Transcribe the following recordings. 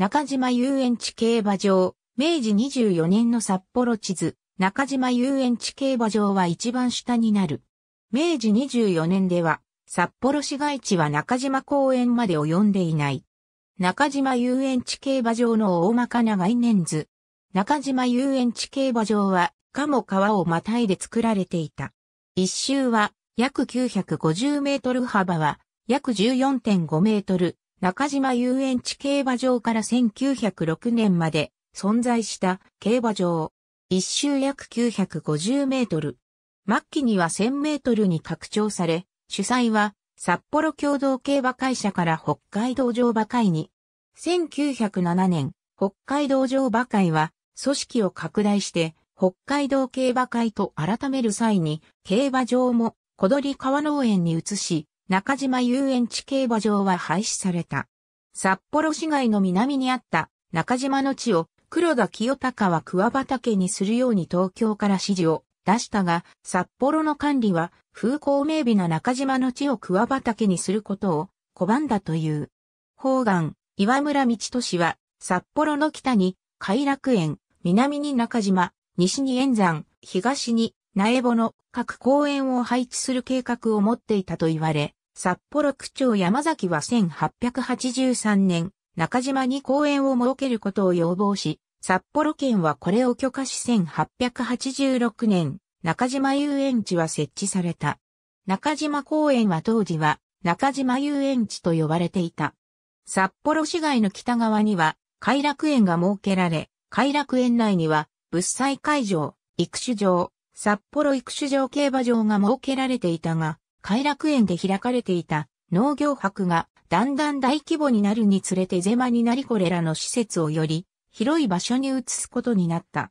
中島遊園地競馬場、明治24年の札幌地図、中島遊園地競馬場は一番下になる。明治24年では、札幌市街地は中島公園まで及んでいない。中島遊園地競馬場の大まかな概念図。中島遊園地競馬場は、鴨川をまたいで作られていた。一周は、約950メートル幅は、約14.5メートル、中島遊園地競馬場から1906年まで存在した競馬場。一周約950メートル。末期には1000メートルに拡張され、主催は札幌共同競馬会社から北海道場馬会に。1907年、北海道場馬会は組織を拡大して北海道競馬会と改める際に競馬場も小鳥川農園に移し、中島遊園地競馬場は廃止された。札幌市街の南にあった中島の地を黒田清隆は桑畑にするように東京から指示を出したが、札幌の管理は風光明媚な中島の地を桑畑にすることを拒んだという。方眼、岩村道俊は札幌の北に偕楽園、南に中島、西に円山、東に苗穂の各公園を配置する計画を持っていたと言われ、札幌区長山崎は1883年、中島に公園を設けることを要望し、札幌県はこれを許可し1886年、中島遊園地は設置された。中島公園は当時は中島遊園地と呼ばれていた。札幌市街の北側には偕楽園が設けられ、偕楽園内には物祭会場、育種場、札幌育種場競馬場が設けられていたが、偕楽園で開かれていた農業博がだんだん大規模になるにつれてゼマになりこれらの施設をより広い場所に移すことになった。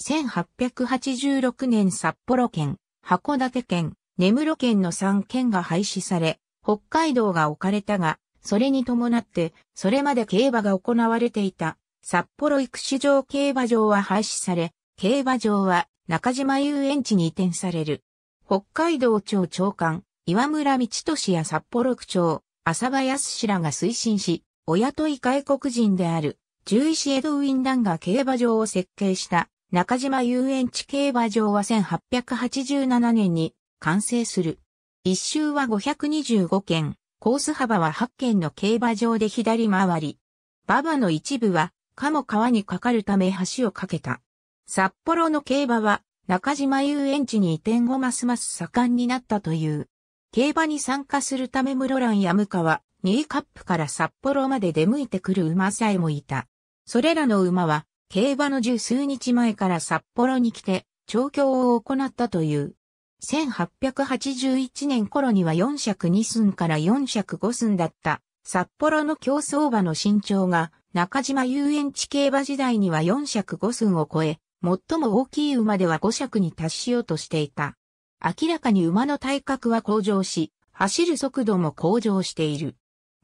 1886年札幌県、函館県、根室県の3県が廃止され、北海道が置かれたが、それに伴って、それまで競馬が行われていた、札幌育種場競馬場は廃止され、競馬場は中島遊園地に移転される。北海道庁長官、岩村道俊や札幌区長、浅場康氏らが推進し、お雇い外国人である、獣医師エドウィン・ダンが競馬場を設計した中島遊園地競馬場は1887年に完成する。一周は525件、コース幅は8件の競馬場で左回り。馬場の一部は、かも川にかかるため橋を架けた。札幌の競馬は、中島遊園地に移転後ますます盛んになったという。競馬に参加するため室蘭や向川、ーカップから札幌まで出向いてくる馬さえもいた。それらの馬は、競馬の十数日前から札幌に来て、調教を行ったという。1881年頃には4尺2寸から4尺5寸だった札幌の競走馬の身長が中島遊園地競馬時代には4尺5寸を超え、最も大きい馬では5尺に達しようとしていた。明らかに馬の体格は向上し、走る速度も向上している。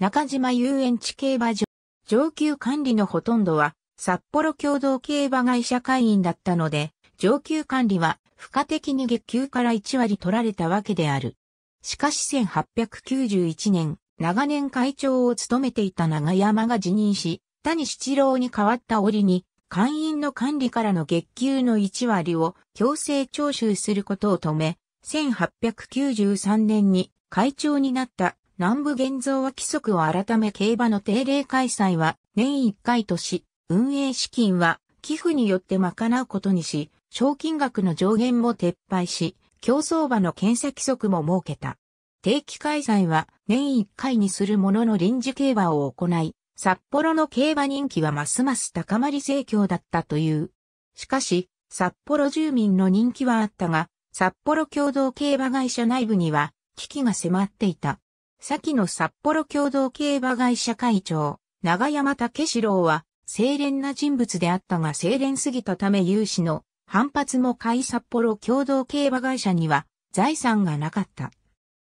中島遊園地競馬場、上級管理のほとんどは、札幌共同競馬会社会員だったので、上級管理は、付加的に月給から1割取られたわけである。しかし1891年、長年会長を務めていた長山が辞任し、谷七郎に代わった折に、会員の管理からの月給の1割を強制徴収することを止め、1893年に会長になった南部現像は規則を改め競馬の定例開催は年1回とし、運営資金は寄付によって賄うことにし、賞金額の上限も撤廃し、競争馬の検査規則も設けた。定期開催は年1回にするものの臨時競馬を行い、札幌の競馬人気はますます高まり盛況だったという。しかし、札幌住民の人気はあったが、札幌共同競馬会社内部には危機が迫っていた。先の札幌共同競馬会社会長、長山武志郎は、清廉な人物であったが清廉すぎたため有志の反発も買い札幌共同競馬会社には財産がなかった。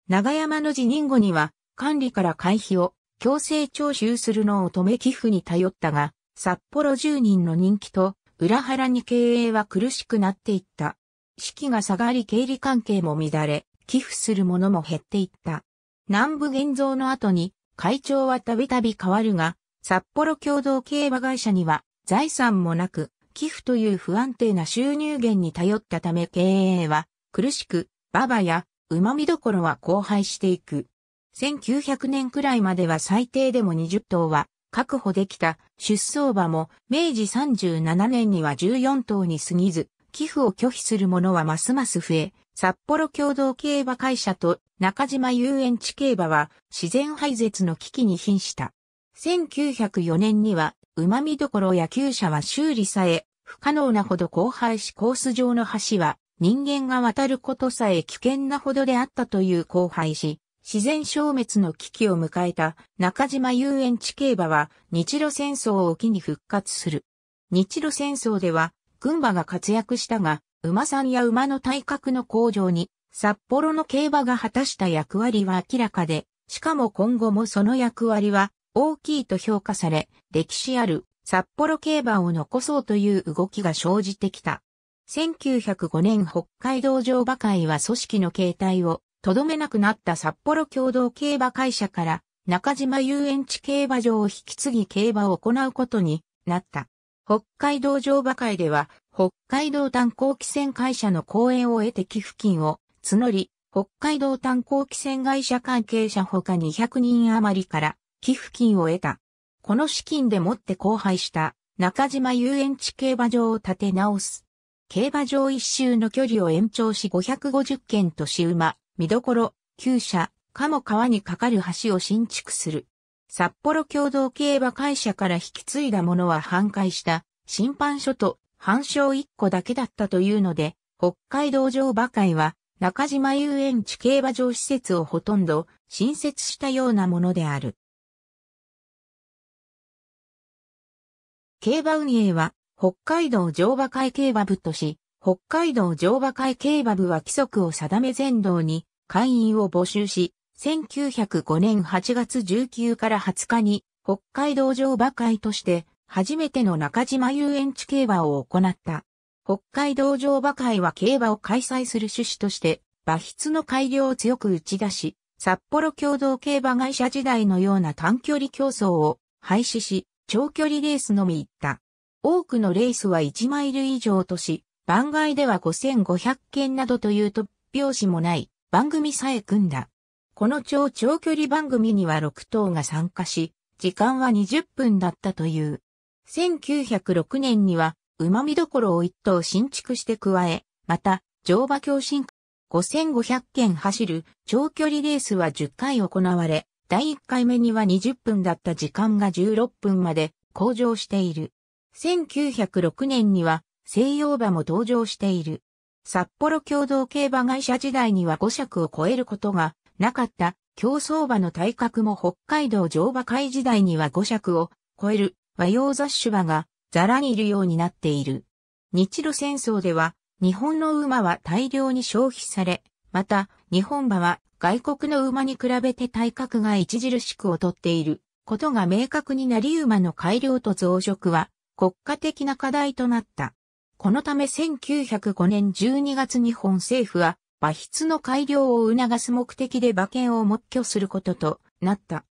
長山の辞任後には管理から回避を強制徴収するのを止め寄付に頼ったが、札幌住人の人気と裏腹に経営は苦しくなっていった。士気が下がり経理関係も乱れ、寄付する者も減っていった。南部現像の後に会長はたびたび変わるが、札幌共同競馬会社には財産もなく、寄付という不安定な収入源に頼ったため経営は苦しく、馬場や馬見どころは荒廃していく。1900年くらいまでは最低でも20頭は確保できた出走馬も明治37年には14頭に過ぎず、寄付を拒否する者はますます増え、札幌共同競馬会社と中島遊園地競馬は自然廃絶の危機に瀕した。1904年には、旨味どころ野球車は修理さえ、不可能なほど荒廃しコース上の橋は人間が渡ることさえ危険なほどであったという荒廃し、自然消滅の危機を迎えた中島遊園地競馬は日露戦争を機に復活する。日露戦争では群馬が活躍したが、馬さんや馬の体格の向上に、札幌の競馬が果たした役割は明らかで、しかも今後もその役割は大きいと評価され、歴史ある札幌競馬を残そうという動きが生じてきた。1905年北海道場馬会は組織の形態をとどめなくなった札幌共同競馬会社から中島遊園地競馬場を引き継ぎ競馬を行うことになった。北海道乗馬会では、北海道炭鉱汽船会社の講演を得て寄付金を募り、北海道炭鉱汽船会社関係者ほか200人余りから寄付金を得た。この資金でもって荒廃した中島遊園地競馬場を建て直す。競馬場一周の距離を延長し550件とし馬、見どころ、車、かも川に架かる橋を新築する。札幌共同競馬会社から引き継いだものは半壊した審判所と半証1個だけだったというので、北海道場馬会は中島遊園地競馬場施設をほとんど新設したようなものである。競馬運営は北海道乗馬会競馬部とし、北海道乗馬会競馬部は規則を定め全道に会員を募集し、1905年8月19から20日に北海道場馬会として初めての中島遊園地競馬を行った。北海道場馬会は競馬を開催する趣旨として馬筆の改良を強く打ち出し、札幌共同競馬会社時代のような短距離競争を廃止し、長距離レースのみ行った。多くのレースは1マイル以上とし、番外では5500件などという突拍子もない番組さえ組んだ。この超長距離番組には6頭が参加し、時間は20分だったという。1906年には、馬見どころを1頭新築して加え、また、乗馬共振5500件走る長距離レースは10回行われ、第1回目には20分だった時間が16分まで向上している。1906年には西洋馬も登場している。札幌共同競馬会社時代には5尺を超えることがなかった競走馬の体格も北海道乗馬会時代には5尺を超える和洋雑種馬がザラにいるようになっている。日露戦争では日本の馬は大量に消費され、また日本馬は外国の馬に比べて体格が著しく劣っていることが明確になり馬の改良と増殖は国家的な課題となった。このため1905年12月日本政府は馬筆の改良を促す目的で馬券を目挙することとなった。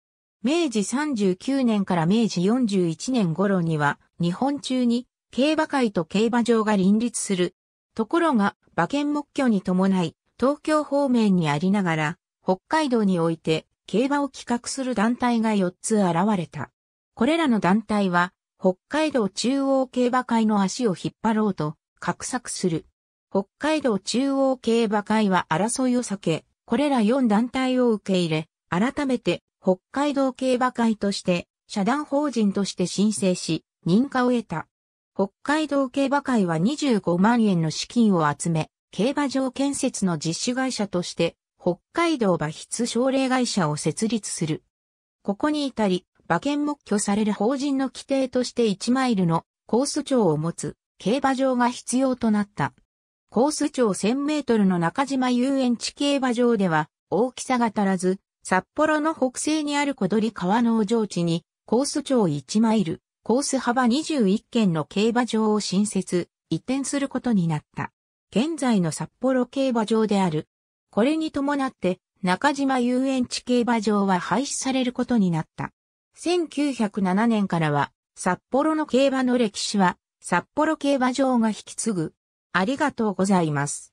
明治39年から明治41年頃には、日本中に競馬会と競馬場が林立する。ところが、馬券目挙に伴い、東京方面にありながら、北海道において、競馬を企画する団体が4つ現れた。これらの団体は、北海道中央競馬会の足を引っ張ろうと、画策する。北海道中央競馬会は争いを避け、これら4団体を受け入れ、改めて北海道競馬会として、社団法人として申請し、認可を得た。北海道競馬会は25万円の資金を集め、競馬場建設の実施会社として、北海道馬筆奨励会社を設立する。ここに至り、馬券目標される法人の規定として1マイルのコース長を持つ競馬場が必要となった。コース長1000メートルの中島遊園地競馬場では、大きさが足らず、札幌の北西にある小鳥川農場地に、コース長1マイル、コース幅21件の競馬場を新設、移転することになった。現在の札幌競馬場である。これに伴って、中島遊園地競馬場は廃止されることになった。1907年からは、札幌の競馬の歴史は、札幌競馬場が引き継ぐありがとうございます。